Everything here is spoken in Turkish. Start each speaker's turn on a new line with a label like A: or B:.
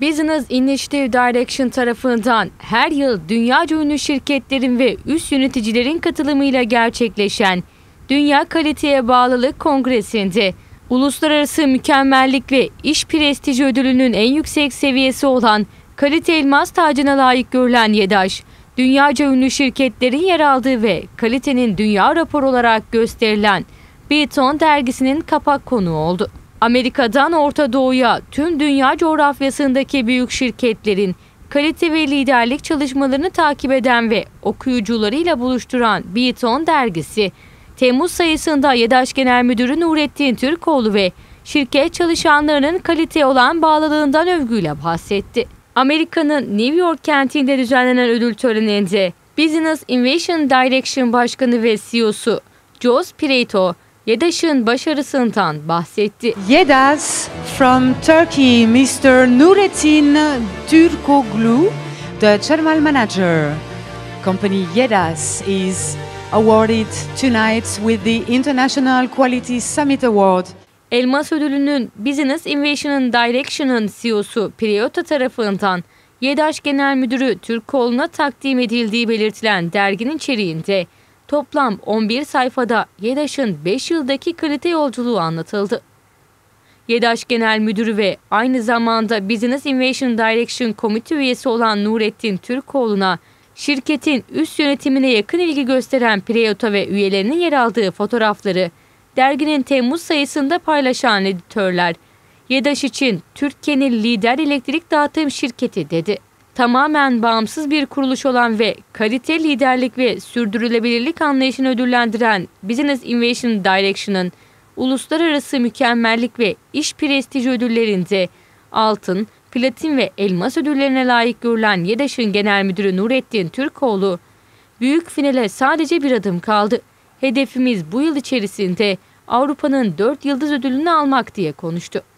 A: Business Initiative Direction tarafından her yıl dünya ünlü şirketlerin ve üst yöneticilerin katılımıyla gerçekleşen Dünya Kaliteye Bağlılık Kongresi'nde Uluslararası Mükemmellik ve İş Prestiji Ödülü'nün en yüksek seviyesi olan Kalite Elmas Tacı'na layık görülen YEDAŞ, dünyaca ünlü şirketlerin yer aldığı ve kalitenin dünya raporu olarak gösterilen Beaton dergisinin kapak konuğu oldu. Amerika'dan Orta Doğu'ya tüm dünya coğrafyasındaki büyük şirketlerin kalite ve liderlik çalışmalarını takip eden ve okuyucularıyla buluşturan Beaton dergisi, Temmuz sayısında YEDAŞ Genel Müdürü Nurettin Türkoğlu ve şirket çalışanlarının kalite olan bağlılığından övgüyle bahsetti. Amerika'nın New York kentinde düzenlenen ödül töreninde Business Innovation Direction Başkanı ve CEO'su Jos Pireto, YEDAŞ'ın başarısından bahsetti. YEDAŞ
B: from Turkey, Mr. Nurettin Türkoglu, the general manager. Company YEDAŞ is awarded tonight with the International Quality Summit Award. Elmas ödülünün
A: Business Innovation Direction'ın CEO'su Priyota tarafından YEDAŞ Genel Müdürü Türkoğlu'na takdim edildiği belirtilen derginin içeriğinde Toplam 11 sayfada YEDAŞ'ın 5 yıldaki kalite yolculuğu anlatıldı. YEDAŞ Genel Müdürü ve aynı zamanda Business Innovation Direction Komite üyesi olan Nurettin Türkoğlu'na şirketin üst yönetimine yakın ilgi gösteren preyota ve üyelerinin yer aldığı fotoğrafları derginin Temmuz sayısında paylaşan editörler, YEDAŞ için Türkiye'nin lider elektrik dağıtım şirketi dedi tamamen bağımsız bir kuruluş olan ve kalite, liderlik ve sürdürülebilirlik anlayışını ödüllendiren Business Innovation Direction'ın uluslararası mükemmellik ve iş prestiji ödüllerinde altın, platin ve elmas ödüllerine layık görülen YEDAŞ'ın genel müdürü Nurettin Türkoğlu, büyük finale sadece bir adım kaldı. Hedefimiz bu yıl içerisinde Avrupa'nın 4 yıldız ödülünü almak diye konuştu.